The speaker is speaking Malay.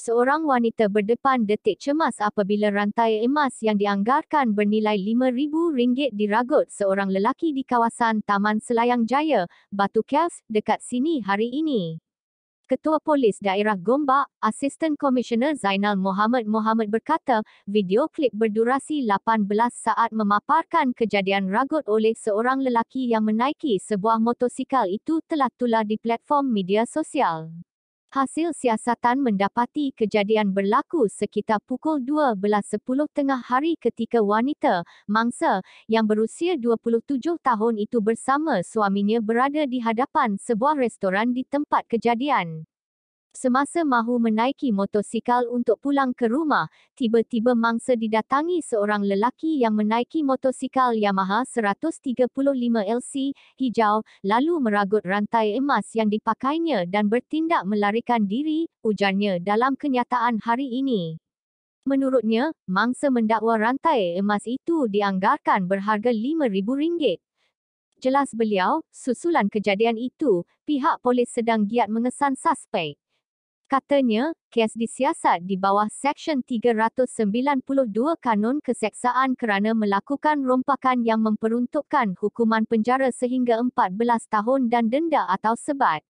Seorang wanita berdepan detik cemas apabila rantai emas yang dianggarkan bernilai RM5,000 diragut seorang lelaki di kawasan Taman Selayang Jaya, Batu Kels, dekat sini hari ini. Ketua Polis Daerah Gombak, Assistant Commissioner Zainal Mohamed Mohamed berkata, video klip berdurasi 18 saat memaparkan kejadian ragut oleh seorang lelaki yang menaiki sebuah motosikal itu telah tular di platform media sosial hasil siasatan mendapati kejadian berlaku sekitar pukul 12.10 tengah hari ketika wanita, mangsa, yang berusia 27 tahun itu bersama suaminya berada di hadapan sebuah restoran di tempat kejadian. Semasa mahu menaiki motosikal untuk pulang ke rumah, tiba-tiba mangsa didatangi seorang lelaki yang menaiki motosikal Yamaha 135LC hijau lalu meragut rantai emas yang dipakainya dan bertindak melarikan diri, ujarnya dalam kenyataan hari ini. Menurutnya, mangsa mendakwa rantai emas itu dianggarkan berharga RM5,000. Jelas beliau, susulan kejadian itu, pihak polis sedang giat mengesan suspek. Katanya, kes disiasat di bawah Seksyen 392 Kanun Keseksaan kerana melakukan rompakan yang memperuntukkan hukuman penjara sehingga 14 tahun dan denda atau sebat.